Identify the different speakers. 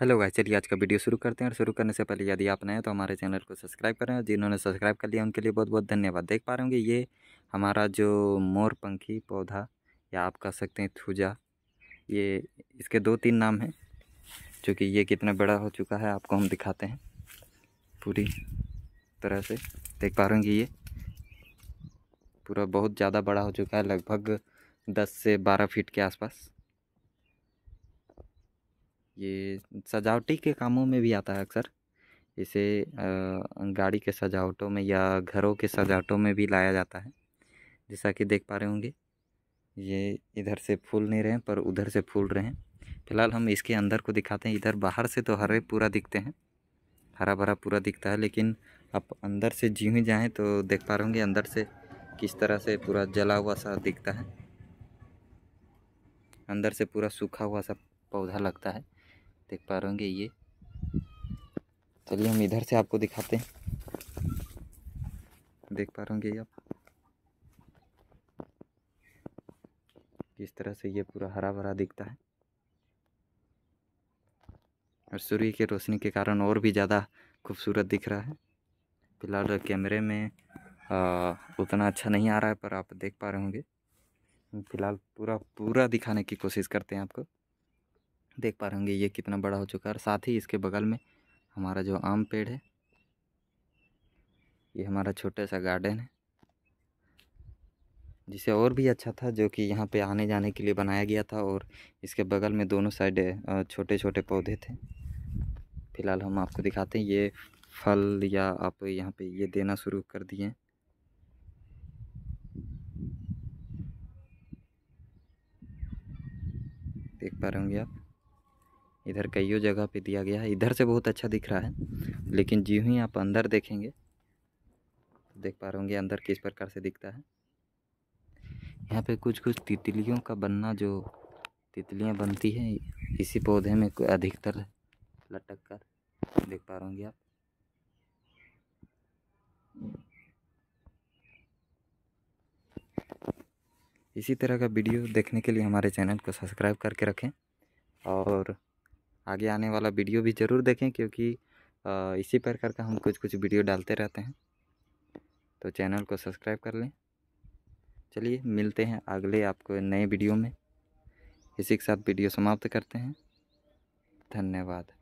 Speaker 1: hello guys चलिए आज का वीडियो शुरू करते हैं और शुरू करने से पहले यदि आप नए तो हमारे चैनल को सब्सक्राइब करें और जिन्होंने सब्सक्राइब कर लिया उनके लिए बहुत बहुत धन्यवाद देख पा रहे होंगे ये हमारा जो मोर पंखी पौधा या आप कह सकते हैं थूजा ये इसके दो तीन नाम हैं चूँकि ये कितना बड़ा हो चुका है आपको हम दिखाते हैं पूरी तरह से देख पा रहे होंगे ये पूरा बहुत ज़्यादा बड़ा हो चुका है लगभग दस से बारह फीट के आसपास ये सजावटी के कामों में भी आता है अक्सर इसे गाड़ी के सजावटों में या घरों के सजावटों में भी लाया जाता है जैसा कि देख पा रहे होंगे ये इधर से फूल नहीं रहे पर उधर से फूल रहे हैं फिलहाल हम इसके अंदर को दिखाते हैं इधर बाहर से तो हरे पूरा दिखते हैं हरा भरा पूरा दिखता है लेकिन आप अंदर से जी ही जाएँ तो देख पा रहे होंगे अंदर से किस तरह से पूरा जला हुआ सा दिखता है अंदर से पूरा सूखा हुआ सा पौधा लगता है देख पा रहे होंगे ये चलिए हम इधर से आपको दिखाते हैं देख पा रहे होंगे आप किस तरह से ये पूरा हरा भरा दिखता है और सूर्य की रोशनी के कारण और भी ज़्यादा खूबसूरत दिख रहा है फिलहाल कैमरे में आ, उतना अच्छा नहीं आ रहा है पर आप देख पा रहे होंगे फिलहाल पूरा पूरा दिखाने की कोशिश करते हैं आपको देख पा रहे होंगे ये कितना बड़ा हो चुका है और साथ ही इसके बगल में हमारा जो आम पेड़ है ये हमारा छोटा सा गार्डन है जिसे और भी अच्छा था जो कि यहाँ पे आने जाने के लिए बनाया गया था और इसके बगल में दोनों साइड छोटे छोटे पौधे थे फ़िलहाल हम आपको दिखाते हैं ये फल या आप यहाँ पे ये देना शुरू कर दिए देख पा रहे होंगे आप इधर कईयों जगह पे दिया गया है इधर से बहुत अच्छा दिख रहा है लेकिन जी ही आप अंदर देखेंगे तो देख पा रहे होंगे अंदर किस प्रकार से दिखता है यहाँ पे कुछ कुछ तितलियों का बनना जो तितलियाँ बनती हैं इसी पौधे में अधिकतर लटक कर देख पा रहे आप इसी तरह का वीडियो देखने के लिए हमारे चैनल को सब्सक्राइब करके रखें और आगे आने वाला वीडियो भी ज़रूर देखें क्योंकि इसी प्रकार का हम कुछ कुछ वीडियो डालते रहते हैं तो चैनल को सब्सक्राइब कर लें चलिए मिलते हैं अगले आपको नए वीडियो में इसी के साथ वीडियो समाप्त करते हैं धन्यवाद